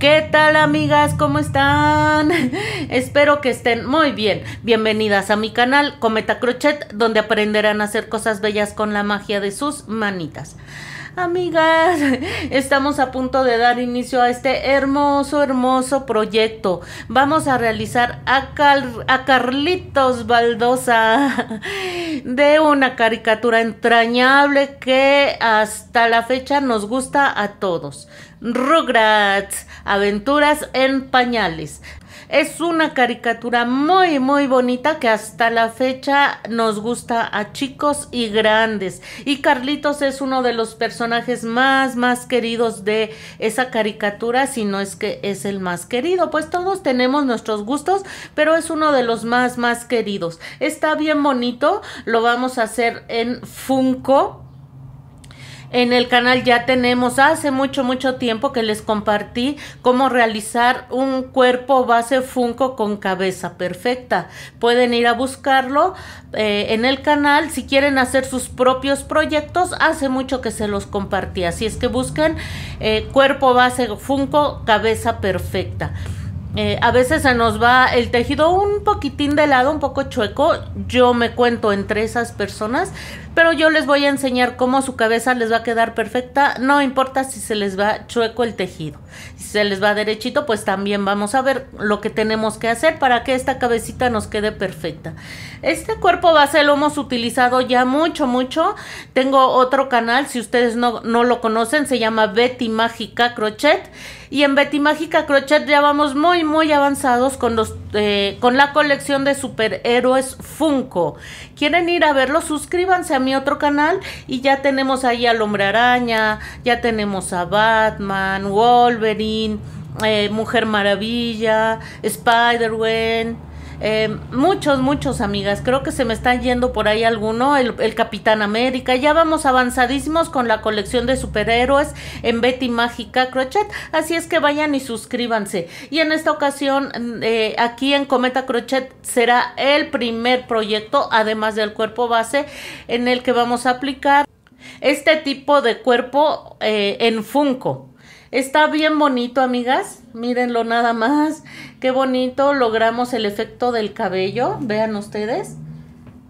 ¿Qué tal amigas? ¿Cómo están? Espero que estén muy bien. Bienvenidas a mi canal Cometa Crochet, donde aprenderán a hacer cosas bellas con la magia de sus manitas. Amigas, estamos a punto de dar inicio a este hermoso, hermoso proyecto. Vamos a realizar a, Carlitos Baldosa de una caricatura entrañable que hasta la fecha nos gusta a todos. Rugrats, aventuras en pañales. Es una caricatura muy, muy bonita que hasta la fecha nos gusta a chicos y grandes. Y Carlitos es uno de los personajes más, más queridos de esa caricatura, si no es que es el más querido. Pues todos tenemos nuestros gustos, pero es uno de los más, más queridos. Está bien bonito, lo vamos a hacer en Funko en el canal ya tenemos hace mucho, mucho tiempo que les compartí cómo realizar un cuerpo base Funko con cabeza perfecta. Pueden ir a buscarlo eh, en el canal si quieren hacer sus propios proyectos. Hace mucho que se los compartí. Así es que busquen eh, cuerpo base Funko cabeza perfecta. Eh, a veces se nos va el tejido un poquitín de lado, un poco chueco. Yo me cuento entre esas personas, pero yo les voy a enseñar cómo su cabeza les va a quedar perfecta. No importa si se les va chueco el tejido. Si se les va derechito, pues también vamos a ver lo que tenemos que hacer para que esta cabecita nos quede perfecta. Este cuerpo base lo hemos utilizado ya mucho, mucho. Tengo otro canal, si ustedes no, no lo conocen, se llama Betty Mágica Crochet y en Betty Mágica Crochet ya vamos muy, muy avanzados con, los, eh, con la colección de superhéroes Funko. ¿Quieren ir a verlo? Suscríbanse a mi otro canal y ya tenemos ahí al Hombre Araña, ya tenemos a Batman, Wolverine, eh, Mujer Maravilla, Spider-Man. Eh, muchos, muchos, amigas. Creo que se me están yendo por ahí alguno. El, Capitán América. Ya vamos avanzadísimos con la colección de superhéroes en Betty Mágica Crochet. Así es que vayan y suscríbanse. Y en esta ocasión, mm, eh, aquí en Cometa Crochet será el primer proyecto, además del cuerpo base, en el que vamos a aplicar este tipo de cuerpo eh, en Funko. Está bien bonito, amigas. Mírenlo nada más. Qué bonito. Logramos el efecto del cabello. Vean ustedes.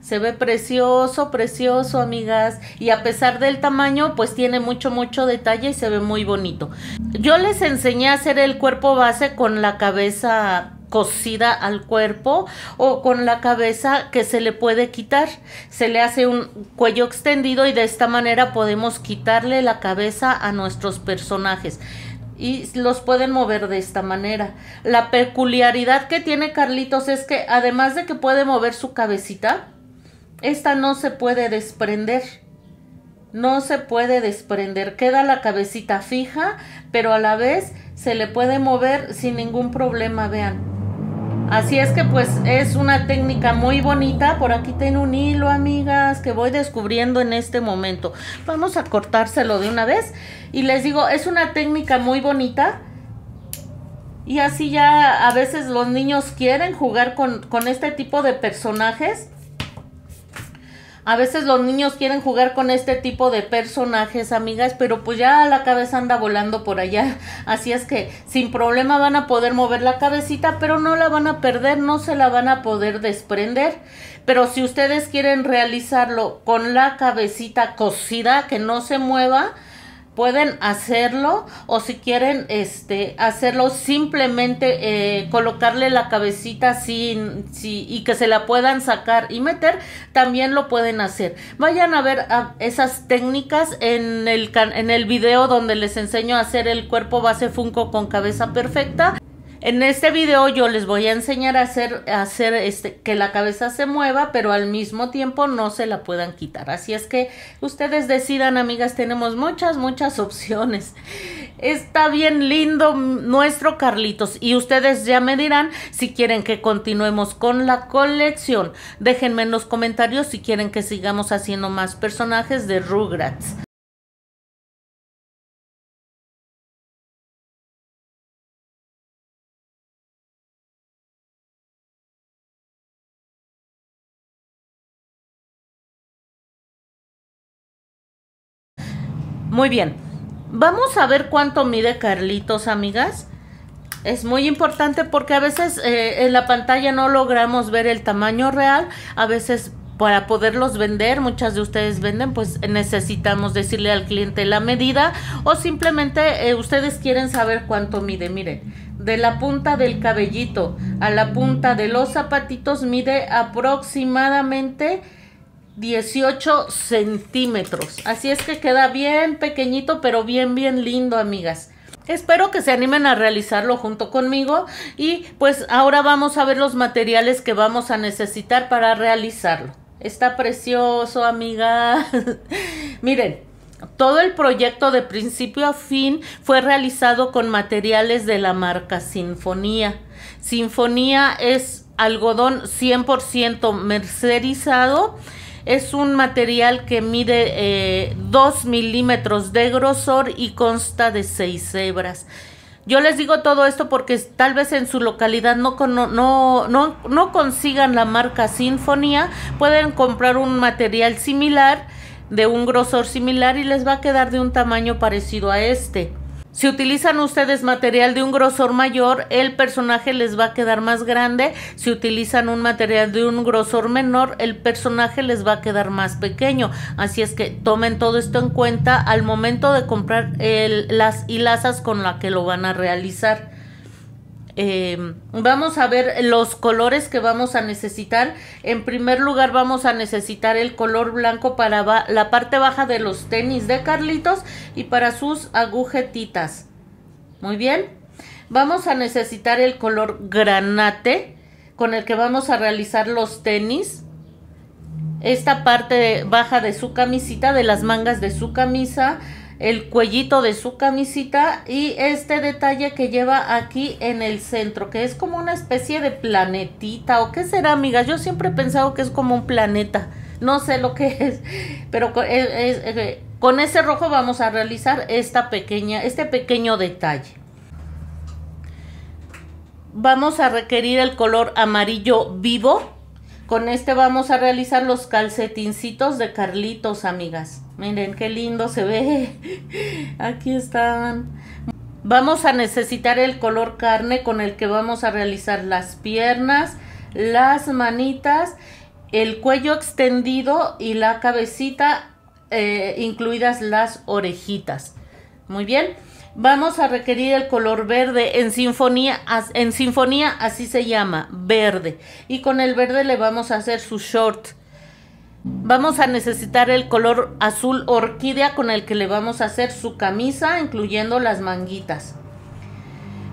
Se ve precioso, precioso, amigas. Y a pesar del tamaño, pues tiene mucho, mucho detalle y se ve muy bonito. Yo les enseñé a hacer el cuerpo base con la cabeza Cocida al cuerpo o con la cabeza que se le puede quitar. Se le hace un cuello extendido y de esta manera podemos quitarle la cabeza a nuestros personajes y los pueden mover de esta manera. La peculiaridad que tiene Carlitos es que además de que puede mover su cabecita, esta no se puede desprender. No se puede desprender, queda la cabecita fija, pero a la vez se le puede mover sin ningún problema, vean. Así es que pues es una técnica muy bonita. Por aquí tengo un hilo, amigas, que voy descubriendo en este momento. Vamos a cortárselo de una vez. Y les digo, es una técnica muy bonita. Y así ya a veces los niños quieren jugar con, con este tipo de personajes. A veces los niños quieren jugar con este tipo de personajes, amigas, pero pues ya la cabeza anda volando por allá. Así es que sin problema van a poder mover la cabecita, pero no la van a perder, no se la van a poder desprender. Pero si ustedes quieren realizarlo con la cabecita cosida, que no se mueva, pueden hacerlo o si quieren este hacerlo simplemente eh, colocarle la cabecita sin, y que se la puedan sacar y meter también lo pueden hacer vayan a ver ah, esas técnicas en el en el video donde les enseño a hacer el cuerpo base funko con cabeza perfecta en este video yo les voy a enseñar a hacer, a hacer este, que la cabeza se mueva, pero al mismo tiempo no se la puedan quitar. Así es que ustedes decidan, amigas, tenemos muchas, muchas opciones. Está bien lindo nuestro Carlitos y ustedes ya me dirán si quieren que continuemos con la colección. Déjenme en los comentarios si quieren que sigamos haciendo más personajes de Rugrats. Muy bien. Vamos a ver cuánto mide Carlitos, amigas. Es muy importante porque a veces eh, en la pantalla no logramos ver el tamaño real. A veces para poderlos vender, muchas de ustedes venden, pues necesitamos decirle al cliente la medida o simplemente eh, ustedes quieren saber cuánto mide. Miren, de la punta del cabellito a la punta de los zapatitos mide aproximadamente 18 centímetros. Así es que queda bien pequeñito, pero bien, bien lindo, amigas. Espero que se animen a realizarlo junto conmigo y pues ahora vamos a ver los materiales que vamos a necesitar para realizarlo. Está precioso, amiga. Miren, todo el proyecto de principio a fin fue realizado con materiales de la marca Sinfonía. Sinfonía es algodón 100% mercerizado es un material que mide 2 eh, milímetros de grosor y consta de 6 hebras. Yo les digo todo esto porque tal vez en su localidad no, no consigan la marca Sinfonía, pueden comprar un material similar, de un grosor similar y les va a quedar de un tamaño parecido a este. Si utilizan ustedes material de un grosor mayor, el personaje les va a quedar más grande. Si utilizan un material de un grosor menor, el personaje les va a quedar más pequeño. Así es que tomen todo esto en cuenta al momento de comprar las hilazas con la que lo van a realizar. Em, vamos a ver los colores que vamos a necesitar. En primer lugar vamos a necesitar el color blanco para la parte baja de los tenis de Carlitos y para sus agujetitas. Muy bien. Vamos a necesitar el color granate con el que vamos a realizar los tenis. Esta parte baja de su camisita, de las mangas de su camisa el cuellito de su camisita y este detalle que lleva aquí en el centro, que es como una especie de planetita o qué será, amiga. Yo siempre he pensado que es como un planeta. No sé lo que es, pero con, eh, eh, eh, con ese rojo vamos a realizar esta pequeña, este pequeño detalle. Vamos a requerir el color amarillo vivo con este vamos a realizar los calcetincitos de Carlitos, amigas. Miren qué lindo se ve. Aquí están. Vamos a necesitar el color carne con el que vamos a realizar las piernas, las manitas, el cuello extendido y la cabecita, eh, incluidas las orejitas. Muy bien. Vamos a requerir el color verde en sinfonía, en sinfonía así se llama, verde. Y con el verde le vamos a hacer su short. Vamos a necesitar el color azul orquídea con el que le vamos a hacer su camisa, incluyendo las manguitas.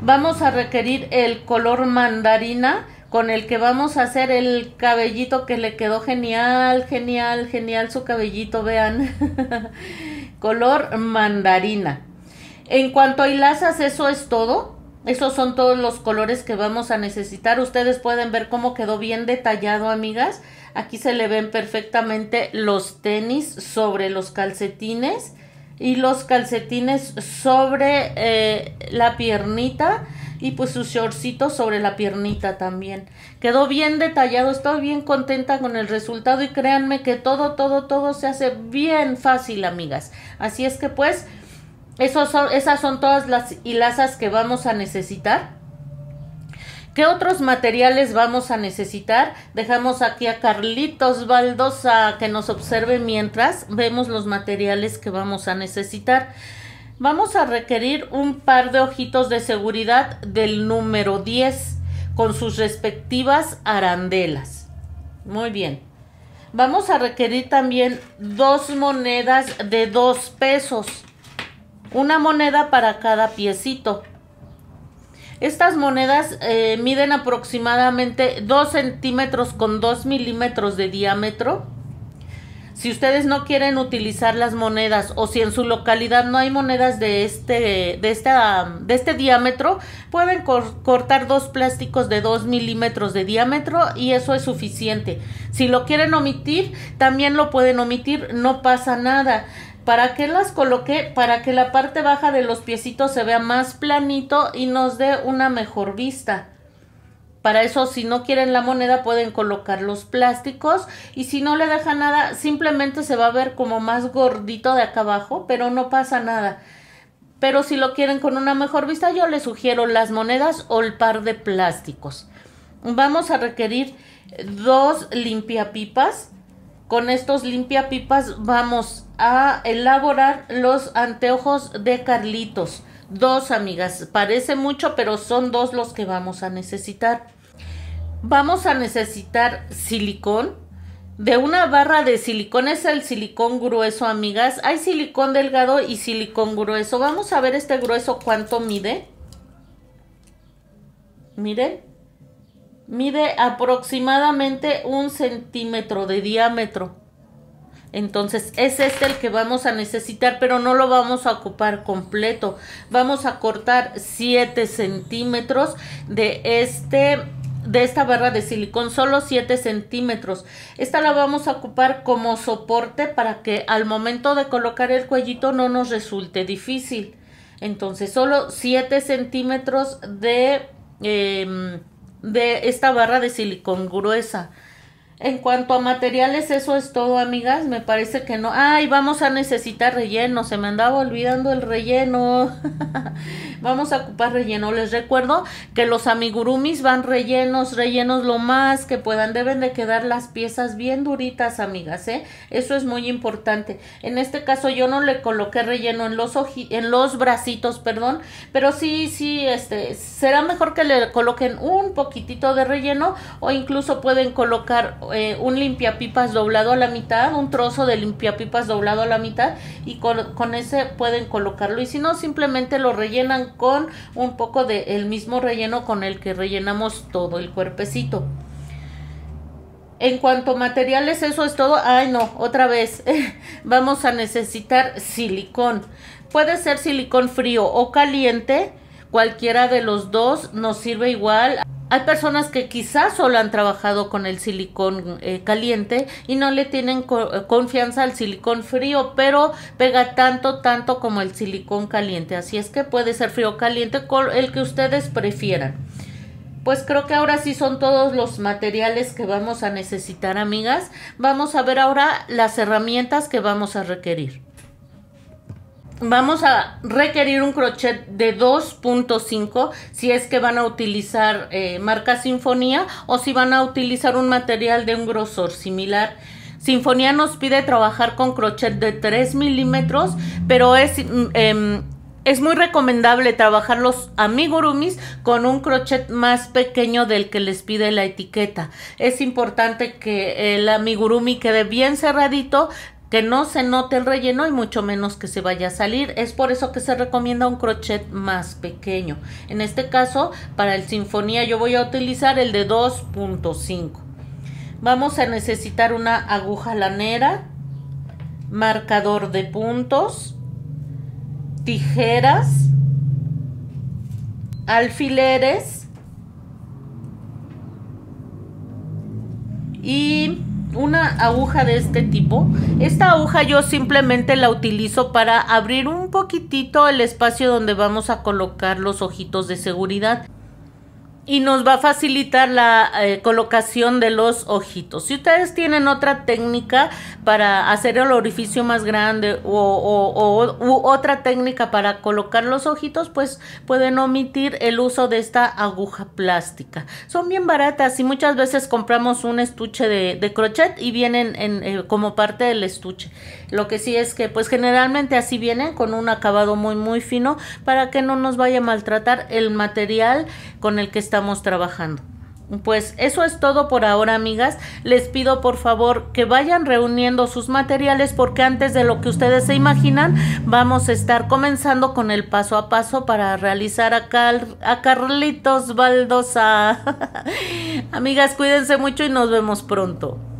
Vamos a requerir el color mandarina con el que vamos a hacer el cabellito que le quedó genial, genial, genial su cabellito, vean. color mandarina. En cuanto a hilazas, eso es todo. Esos son todos los colores que vamos a necesitar. Ustedes pueden ver cómo quedó bien detallado, amigas. Aquí se le ven perfectamente los tenis sobre los calcetines y los calcetines sobre eh, la piernita y pues sus shortcitos sobre la piernita también. Quedó bien detallado, estoy bien contenta con el resultado y créanme que todo, todo, todo se hace bien fácil, amigas. Así es que pues esas son todas las hilazas que vamos a necesitar. ¿Qué otros materiales vamos a necesitar? Dejamos aquí a Carlitos Baldosa que nos observe mientras vemos los materiales que vamos a necesitar. Vamos a requerir un par de ojitos de seguridad del número 10 con sus respectivas arandelas. Muy bien. Vamos a requerir también dos monedas de dos pesos una moneda para cada piecito. Estas monedas eh, miden aproximadamente 2 centímetros con 2 milímetros de diámetro. Si ustedes no quieren utilizar las monedas o si en su localidad no hay monedas de este, de esta, de este diámetro, pueden cortar dos plásticos de 2 milímetros de diámetro y eso es suficiente. Si lo quieren omitir, también lo pueden omitir, no pasa nada. ¿Para qué las coloqué? Para que la parte baja de los piecitos se vea más planito y nos dé una mejor vista. Para eso, si no quieren la moneda, pueden colocar los plásticos. Y si no le deja nada, simplemente se va a ver como más gordito de acá abajo, pero no pasa nada. Pero si lo quieren con una mejor vista, yo les sugiero las monedas o el par de plásticos. Vamos a requerir dos limpiapipas con estos limpiapipas vamos a elaborar los anteojos de Carlitos. Dos amigas, parece mucho, pero son dos los que vamos a necesitar. Vamos a necesitar silicón. De una barra de silicón es el silicón grueso, amigas. Hay silicón delgado y silicón grueso. Vamos a ver este grueso cuánto mide. Miren, mide aproximadamente un centímetro de diámetro. Entonces es este el que vamos a necesitar, pero no lo vamos a ocupar completo. Vamos a cortar 7 centímetros de este de esta barra de silicón, solo 7 centímetros. Esta la vamos a ocupar como soporte para que al momento de colocar el cuellito no nos resulte difícil. Entonces solo 7 centímetros de... Em, de esta barra de silicón gruesa. En cuanto a materiales, eso es todo, amigas. Me parece que no. Ay, vamos a necesitar relleno. Se me andaba olvidando el relleno. vamos a ocupar relleno. Les recuerdo que los amigurumis van rellenos, rellenos lo más que puedan. Deben de quedar las piezas bien duritas, amigas, ¿eh? Eso es muy importante. En este caso yo no le coloqué relleno en los en los bracitos, perdón, pero sí, sí, este, será mejor que le coloquen un poquitito de relleno o incluso pueden colocar eh, un limpiapipas doblado a la mitad, un trozo de limpiapipas doblado a la mitad y con, ese pueden colocarlo y si no simplemente lo rellenan con un poco del mismo relleno con el que rellenamos todo el cuerpecito. En cuanto a materiales, eso es todo. Ay, no, otra vez. Vamos a necesitar silicón. Puede ser silicón frío o caliente. Cualquiera de los dos nos sirve igual. Hay personas que quizás solo han trabajado con el silicón eh, caliente y no le tienen eh, confianza al silicón frío, pero pega tanto, tanto como el silicón caliente. Así es que puede ser frío o caliente, el que ustedes prefieran. Pues creo que ahora sí son todos los materiales que vamos a necesitar, amigas. Vamos a ver ahora las herramientas que vamos a requerir vamos a requerir un crochet de 2.5 si es que van a utilizar eh, marca Sinfonía o si van a utilizar un material de un grosor similar. Sinfonía nos pide trabajar con crochet de 3 milímetros, pero es, mm, em, es muy recomendable trabajar los amigurumis con un crochet más pequeño del que les pide la etiqueta. Es importante que el amigurumi quede bien cerradito, que no se note el relleno y mucho menos que se vaya a salir. Es por eso que se recomienda un crochet más pequeño. En este caso, para el sinfonía yo voy a utilizar el de 2.5. Vamos a necesitar una aguja lanera, marcador de puntos, tijeras, alfileres y una aguja de este tipo. Esta aguja yo simplemente la utilizo para abrir un poquitito el espacio donde vamos a colocar los ojitos de seguridad y nos va a facilitar la eh, colocación de los ojitos. Si ustedes tienen otra técnica para hacer el orificio más grande o, otra técnica para colocar los ojitos, pues pueden omitir el uso de esta aguja plástica. Son bien baratas y muchas veces compramos un estuche de, crochet y vienen eh, como parte del estuche. Lo que sí es que pues generalmente así vienen con un acabado muy muy fino para que no nos vaya a maltratar el material con el que está estamos trabajando. Pues eso es todo por ahora, amigas. Les pido por favor que vayan reuniendo sus materiales porque antes de lo que ustedes se imaginan, vamos a estar comenzando con el paso a paso para realizar a, a Carlitos Baldosa. amigas, cuídense mucho y nos vemos pronto.